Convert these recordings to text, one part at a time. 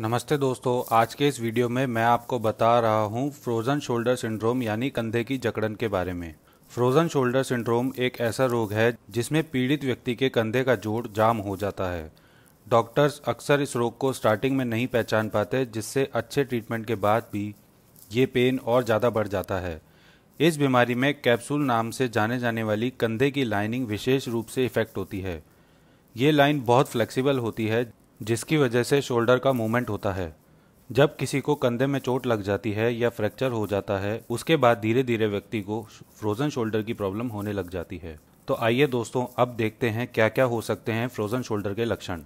नमस्ते दोस्तों आज के इस वीडियो में मैं आपको बता रहा हूँ फ्रोज़न शोल्डर सिंड्रोम यानी कंधे की जकड़न के बारे में फ्रोज़न शोल्डर सिंड्रोम एक ऐसा रोग है जिसमें पीड़ित व्यक्ति के कंधे का जोड़ जाम हो जाता है डॉक्टर्स अक्सर इस रोग को स्टार्टिंग में नहीं पहचान पाते जिससे अच्छे ट्रीटमेंट के बाद भी ये पेन और ज़्यादा बढ़ जाता है इस बीमारी में कैप्सूल नाम से जाने जाने वाली कंधे की लाइनिंग विशेष रूप से इफेक्ट होती है ये लाइन बहुत फ्लेक्सिबल होती है जिसकी वजह से शोल्डर का मूवमेंट होता है जब किसी को कंधे में चोट लग जाती है या फ्रैक्चर हो जाता है उसके बाद धीरे धीरे व्यक्ति को फ्रोजन शोल्डर की प्रॉब्लम होने लग जाती है तो आइए दोस्तों अब देखते हैं क्या क्या हो सकते हैं फ्रोजन शोल्डर के लक्षण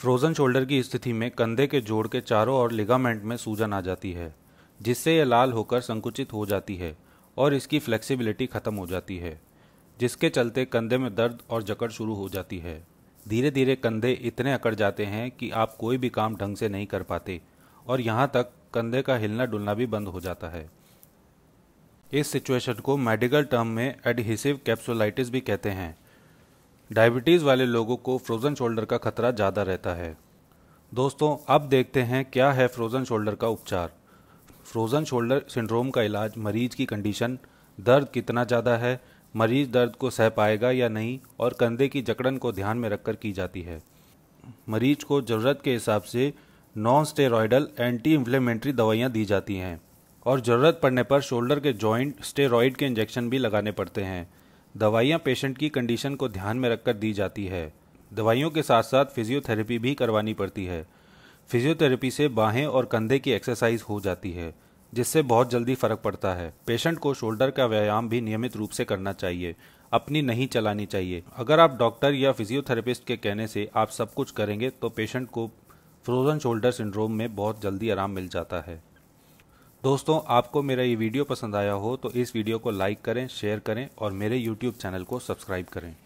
फ्रोजन शोल्डर की स्थिति में कंधे के जोड़ के चारों और लिगामेंट में सूजन आ जाती है जिससे यह लाल होकर संकुचित हो जाती है और इसकी फ्लेक्सिबिलिटी खत्म हो जाती है जिसके चलते कंधे में दर्द और जकड़ शुरू हो जाती है धीरे धीरे कंधे इतने अकड़ जाते हैं कि आप कोई भी काम ढंग से नहीं कर पाते और यहाँ तक कंधे का हिलना डुलना भी बंद हो जाता है इस सिचुएशन को मेडिकल टर्म में एडहेसिव कैप्सुलाइटिस भी कहते हैं डायबिटीज़ वाले लोगों को फ्रोज़न शोल्डर का खतरा ज़्यादा रहता है दोस्तों अब देखते हैं क्या है फ्रोज़न शोल्डर का उपचार फ्रोज़न शोल्डर सिंड्रोम का इलाज मरीज की कंडीशन दर्द कितना ज़्यादा है मरीज दर्द को सह पाएगा या नहीं और कंधे की जकड़न को ध्यान में रखकर की जाती है मरीज को ज़रूरत के हिसाब से नॉन स्टेरॉयडल एंटी इन्फ्लेमेंट्री दवाइयाँ दी जाती हैं और ज़रूरत पड़ने पर शोल्डर के जॉइंट स्टेरॉयड के इंजेक्शन भी लगाने पड़ते हैं दवाइयाँ पेशेंट की कंडीशन को ध्यान में रखकर दी जाती है दवाइयों के साथ साथ फिजियोथेरेपी भी करवानी पड़ती है फिजियोथेरेपी से बाहें और कंधे की एक्सरसाइज हो जाती है जिससे बहुत जल्दी फर्क पड़ता है पेशेंट को शोल्डर का व्यायाम भी नियमित रूप से करना चाहिए अपनी नहीं चलानी चाहिए अगर आप डॉक्टर या फिजियोथेरेपिस्ट के कहने से आप सब कुछ करेंगे तो पेशेंट को फ्रोजन शोल्डर सिंड्रोम में बहुत जल्दी आराम मिल जाता है दोस्तों आपको मेरा ये वीडियो पसंद आया हो तो इस वीडियो को लाइक करें शेयर करें और मेरे यूट्यूब चैनल को सब्सक्राइब करें